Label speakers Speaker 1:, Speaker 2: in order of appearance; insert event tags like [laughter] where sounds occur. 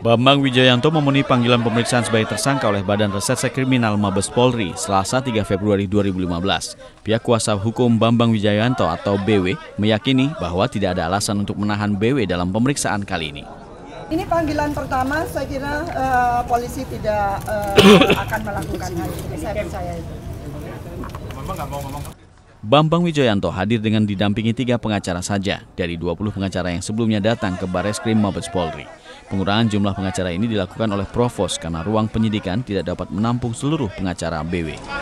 Speaker 1: Bambang Wijayanto memenuhi panggilan pemeriksaan sebagai tersangka oleh Badan Reserse Kriminal Mabes Polri selasa 3 Februari 2015. Pihak kuasa hukum Bambang Wijayanto atau BW meyakini bahwa tidak ada alasan untuk menahan BW dalam pemeriksaan kali ini.
Speaker 2: Ini panggilan pertama, saya kira uh, polisi tidak uh, [coughs] akan melakukan hal itu. Saya percaya itu.
Speaker 1: Bambang Wijoyanto hadir dengan didampingi tiga pengacara saja dari 20 pengacara yang sebelumnya datang ke Bareskrim Mabes Polri. Pengurangan jumlah pengacara ini dilakukan oleh Provos karena ruang penyidikan tidak dapat menampung seluruh pengacara BW.